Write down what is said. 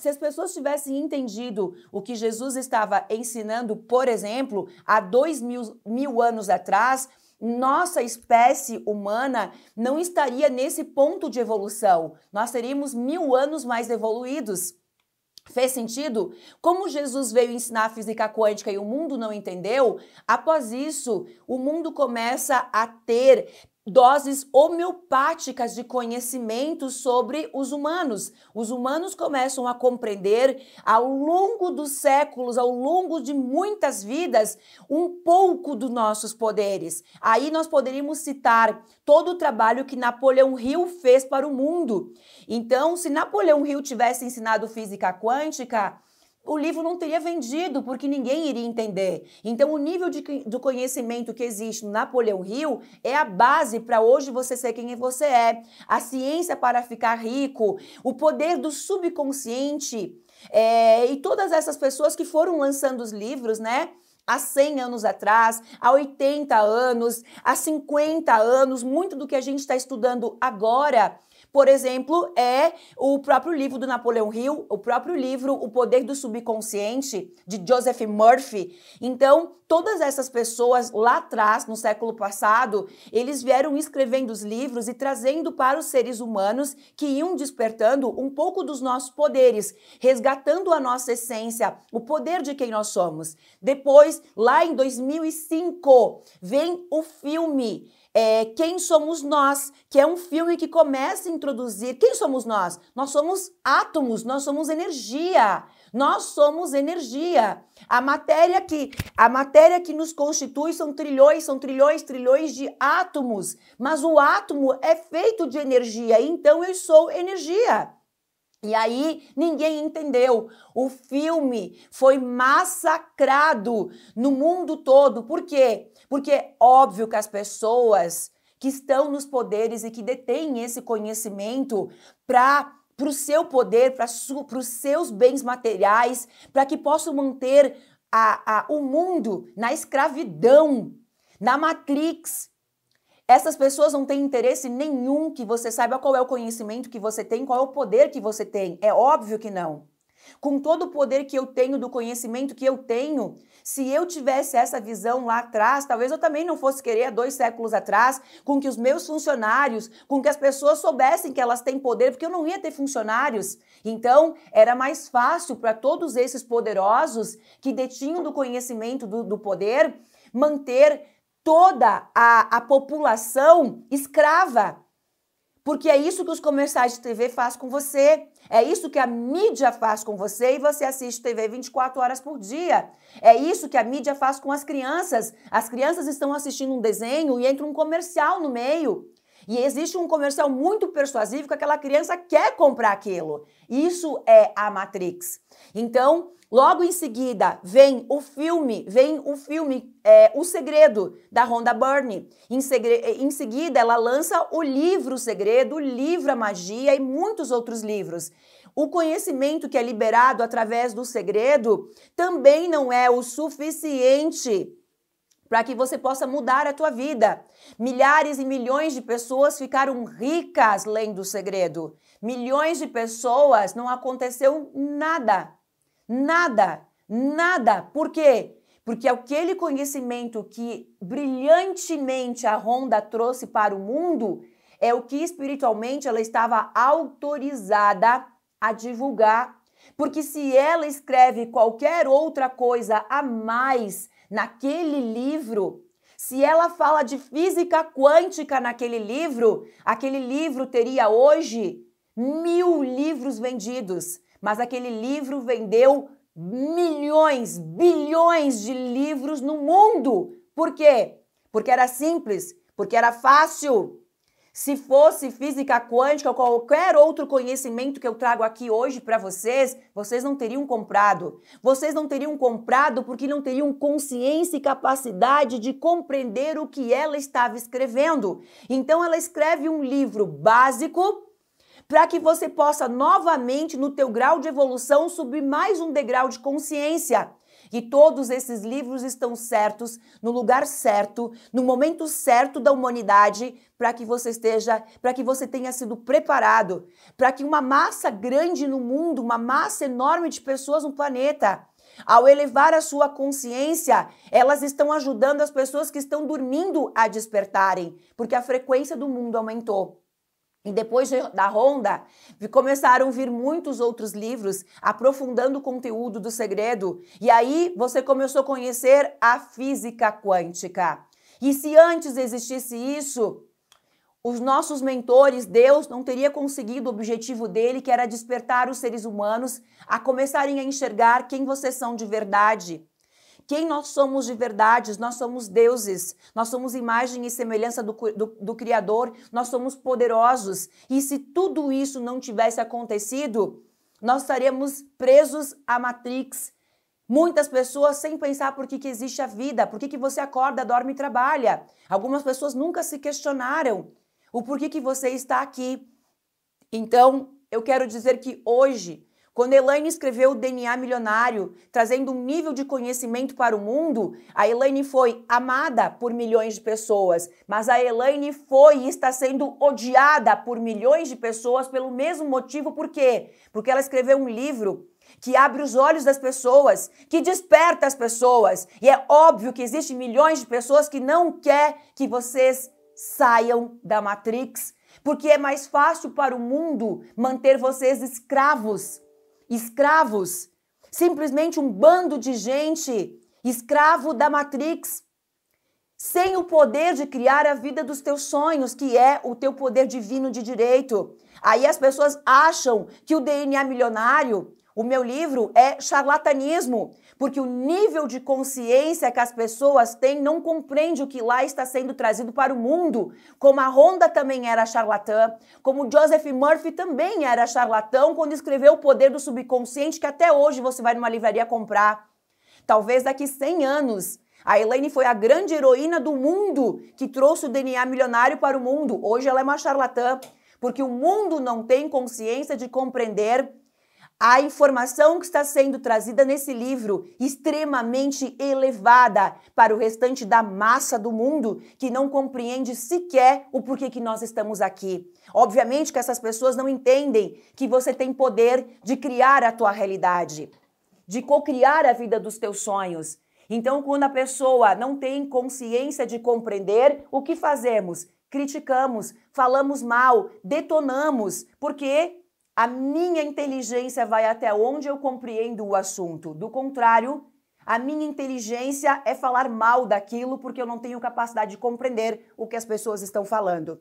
Se as pessoas tivessem entendido o que Jesus estava ensinando, por exemplo, há dois mil, mil anos atrás, nossa espécie humana não estaria nesse ponto de evolução. Nós seríamos mil anos mais evoluídos. Fez sentido? Como Jesus veio ensinar a física quântica e o mundo não entendeu, após isso, o mundo começa a ter doses homeopáticas de conhecimento sobre os humanos. Os humanos começam a compreender ao longo dos séculos, ao longo de muitas vidas, um pouco dos nossos poderes. Aí nós poderíamos citar todo o trabalho que Napoleão Hill fez para o mundo. Então, se Napoleão Hill tivesse ensinado física quântica, o livro não teria vendido, porque ninguém iria entender. Então, o nível de, do conhecimento que existe no Napoleão Hill é a base para hoje você ser quem você é. A ciência para ficar rico, o poder do subconsciente é, e todas essas pessoas que foram lançando os livros, né? há 100 anos atrás, há 80 anos, há 50 anos, muito do que a gente está estudando agora por exemplo, é o próprio livro do Napoleão Hill, o próprio livro O Poder do Subconsciente, de Joseph Murphy. Então, todas essas pessoas lá atrás, no século passado, eles vieram escrevendo os livros e trazendo para os seres humanos que iam despertando um pouco dos nossos poderes, resgatando a nossa essência, o poder de quem nós somos. Depois, lá em 2005, vem o filme é, Quem Somos Nós, que é um filme que começa a introduzir quem somos nós. Nós somos átomos, nós somos energia. Nós somos energia. A matéria que a matéria que nos constitui são trilhões, são trilhões, trilhões de átomos, mas o átomo é feito de energia, então eu sou energia. E aí ninguém entendeu. O filme foi massacrado no mundo todo. Por quê? Porque é óbvio que as pessoas que estão nos poderes e que detêm esse conhecimento para para o seu poder, para os seus bens materiais, para que possam manter a, a, o mundo na escravidão, na Matrix, essas pessoas não têm interesse nenhum que você saiba qual é o conhecimento que você tem, qual é o poder que você tem. É óbvio que não. Com todo o poder que eu tenho, do conhecimento que eu tenho, se eu tivesse essa visão lá atrás, talvez eu também não fosse querer há dois séculos atrás, com que os meus funcionários, com que as pessoas soubessem que elas têm poder, porque eu não ia ter funcionários. Então, era mais fácil para todos esses poderosos que detinham do conhecimento, do, do poder, manter toda a, a população escrava. Porque é isso que os comerciais de TV faz com você. É isso que a mídia faz com você e você assiste TV 24 horas por dia. É isso que a mídia faz com as crianças. As crianças estão assistindo um desenho e entra um comercial no meio. E existe um comercial muito persuasivo que aquela criança quer comprar aquilo. Isso é a Matrix. Então, logo em seguida, vem o filme, vem o filme é, O Segredo, da Rhonda Byrne. Em, em seguida, ela lança o livro O Segredo, o livro A Magia e muitos outros livros. O conhecimento que é liberado através do segredo também não é o suficiente para que você possa mudar a tua vida. Milhares e milhões de pessoas ficaram ricas lendo o segredo. Milhões de pessoas não aconteceu nada. Nada, nada. Por quê? Porque aquele conhecimento que brilhantemente a Ronda trouxe para o mundo é o que espiritualmente ela estava autorizada a divulgar. Porque se ela escreve qualquer outra coisa a mais naquele livro. Se ela fala de física quântica naquele livro, aquele livro teria hoje mil livros vendidos, mas aquele livro vendeu milhões, bilhões de livros no mundo. Por quê? Porque era simples, porque era fácil, se fosse física quântica ou qualquer outro conhecimento que eu trago aqui hoje para vocês, vocês não teriam comprado. Vocês não teriam comprado porque não teriam consciência e capacidade de compreender o que ela estava escrevendo. Então ela escreve um livro básico para que você possa novamente no teu grau de evolução subir mais um degrau de consciência. E todos esses livros estão certos, no lugar certo, no momento certo da humanidade, para que você esteja, para que você tenha sido preparado, para que uma massa grande no mundo, uma massa enorme de pessoas no planeta, ao elevar a sua consciência, elas estão ajudando as pessoas que estão dormindo a despertarem, porque a frequência do mundo aumentou. E depois da ronda, começaram a vir muitos outros livros aprofundando o conteúdo do segredo. E aí você começou a conhecer a física quântica. E se antes existisse isso, os nossos mentores, Deus não teria conseguido o objetivo dele, que era despertar os seres humanos a começarem a enxergar quem vocês são de verdade quem nós somos de verdade, nós somos deuses, nós somos imagem e semelhança do, do, do Criador, nós somos poderosos. E se tudo isso não tivesse acontecido, nós estaríamos presos à Matrix. Muitas pessoas sem pensar por que, que existe a vida, por que, que você acorda, dorme e trabalha. Algumas pessoas nunca se questionaram o porquê que você está aqui. Então, eu quero dizer que hoje quando Elaine escreveu o DNA Milionário, trazendo um nível de conhecimento para o mundo, a Elaine foi amada por milhões de pessoas, mas a Elaine foi e está sendo odiada por milhões de pessoas pelo mesmo motivo, por quê? Porque ela escreveu um livro que abre os olhos das pessoas, que desperta as pessoas. E é óbvio que existem milhões de pessoas que não quer que vocês saiam da Matrix, porque é mais fácil para o mundo manter vocês escravos escravos, simplesmente um bando de gente, escravo da Matrix, sem o poder de criar a vida dos teus sonhos, que é o teu poder divino de direito. Aí as pessoas acham que o DNA milionário o meu livro é charlatanismo, porque o nível de consciência que as pessoas têm não compreende o que lá está sendo trazido para o mundo. Como a Honda também era charlatã, como Joseph Murphy também era charlatão quando escreveu O Poder do Subconsciente, que até hoje você vai numa livraria comprar. Talvez daqui 100 anos a Elaine foi a grande heroína do mundo que trouxe o DNA milionário para o mundo. Hoje ela é uma charlatã, porque o mundo não tem consciência de compreender a informação que está sendo trazida nesse livro, extremamente elevada para o restante da massa do mundo que não compreende sequer o porquê que nós estamos aqui. Obviamente que essas pessoas não entendem que você tem poder de criar a tua realidade, de co-criar a vida dos teus sonhos. Então, quando a pessoa não tem consciência de compreender, o que fazemos? criticamos, falamos mal, detonamos, porque a minha inteligência vai até onde eu compreendo o assunto. Do contrário, a minha inteligência é falar mal daquilo porque eu não tenho capacidade de compreender o que as pessoas estão falando.